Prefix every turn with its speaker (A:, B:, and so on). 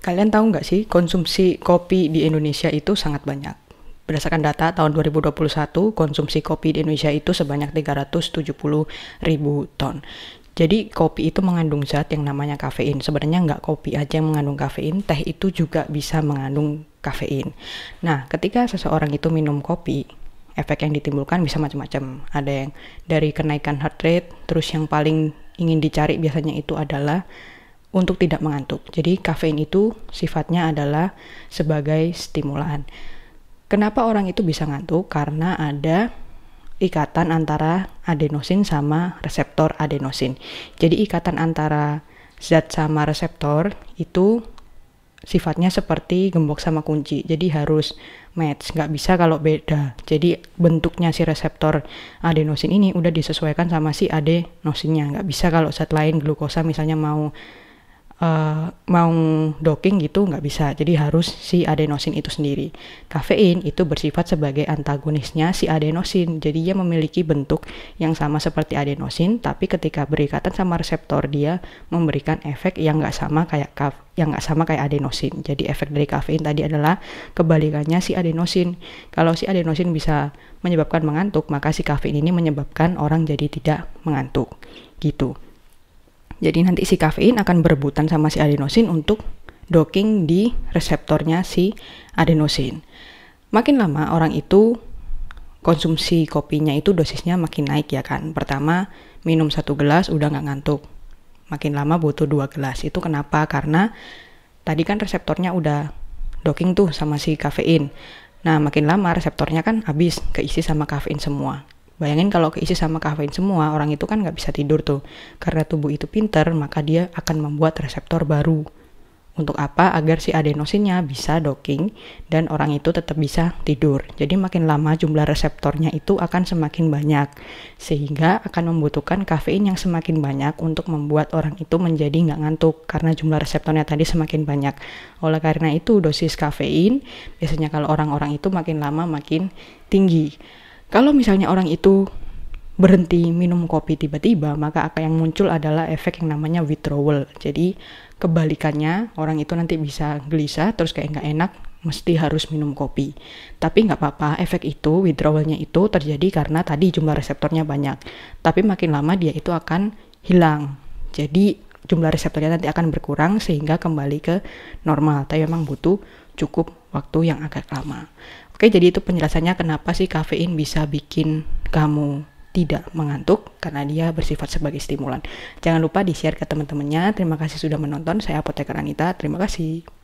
A: Kalian tahu nggak sih konsumsi kopi di Indonesia itu sangat banyak. Berdasarkan data tahun 2021, konsumsi kopi di Indonesia itu sebanyak 370 ribu ton. Jadi kopi itu mengandung zat yang namanya kafein. Sebenarnya nggak kopi aja yang mengandung kafein, teh itu juga bisa mengandung kafein. Nah, ketika seseorang itu minum kopi, efek yang ditimbulkan bisa macam-macam. Ada yang dari kenaikan heart rate, terus yang paling ingin dicari biasanya itu adalah untuk tidak mengantuk. Jadi kafein itu sifatnya adalah sebagai stimulan. Kenapa orang itu bisa ngantuk? Karena ada ikatan antara adenosin sama reseptor adenosin. Jadi ikatan antara zat sama reseptor itu sifatnya seperti gembok sama kunci jadi harus match nggak bisa kalau beda jadi bentuknya si reseptor adenosin ini udah disesuaikan sama si adenosinnya nggak bisa kalau zat lain glukosa misalnya mau uh, mau docking gitu nggak bisa. Jadi harus si adenosin itu sendiri. Kafein itu bersifat sebagai antagonisnya si adenosin. Jadi dia memiliki bentuk yang sama seperti adenosin, tapi ketika berikatan sama reseptor dia memberikan efek yang nggak sama kayak kaf yang nggak sama kayak adenosin. Jadi efek dari kafein tadi adalah kebalikannya si adenosin. Kalau si adenosin bisa menyebabkan mengantuk, maka si kafein ini menyebabkan orang jadi tidak mengantuk. Gitu. Jadi nanti si kafein akan berebutan sama si adenosin untuk docking di reseptornya si adenosin. Makin lama orang itu konsumsi kopinya itu dosisnya makin naik ya kan. Pertama minum satu gelas udah nggak ngantuk. Makin lama butuh dua gelas. Itu kenapa? Karena tadi kan reseptornya udah docking tuh sama si kafein. Nah makin lama reseptornya kan habis keisi sama kafein semua. Bayangin kalau keisi sama kafein semua, orang itu kan nggak bisa tidur tuh. Karena tubuh itu pinter, maka dia akan membuat reseptor baru. Untuk apa? Agar si adenosinnya bisa docking dan orang itu tetap bisa tidur. Jadi makin lama jumlah reseptornya itu akan semakin banyak. Sehingga akan membutuhkan kafein yang semakin banyak untuk membuat orang itu menjadi nggak ngantuk karena jumlah reseptornya tadi semakin banyak. Oleh karena itu dosis kafein biasanya kalau orang-orang itu makin lama makin tinggi. Kalau misalnya orang itu berhenti minum kopi tiba-tiba, maka akan yang muncul adalah efek yang namanya withdrawal. Jadi kebalikannya orang itu nanti bisa gelisah, terus kayak nggak enak, mesti harus minum kopi. Tapi nggak apa-apa, efek itu withdrawalnya itu terjadi karena tadi jumlah reseptornya banyak. Tapi makin lama dia itu akan hilang. Jadi jumlah reseptornya nanti akan berkurang sehingga kembali ke normal. Tapi memang butuh cukup waktu yang agak lama. Oke, jadi itu penjelasannya kenapa sih kafein bisa bikin kamu tidak mengantuk karena dia bersifat sebagai stimulan. Jangan lupa di-share ke teman-temannya. Terima kasih sudah menonton. Saya Apoteker Anita. Terima kasih.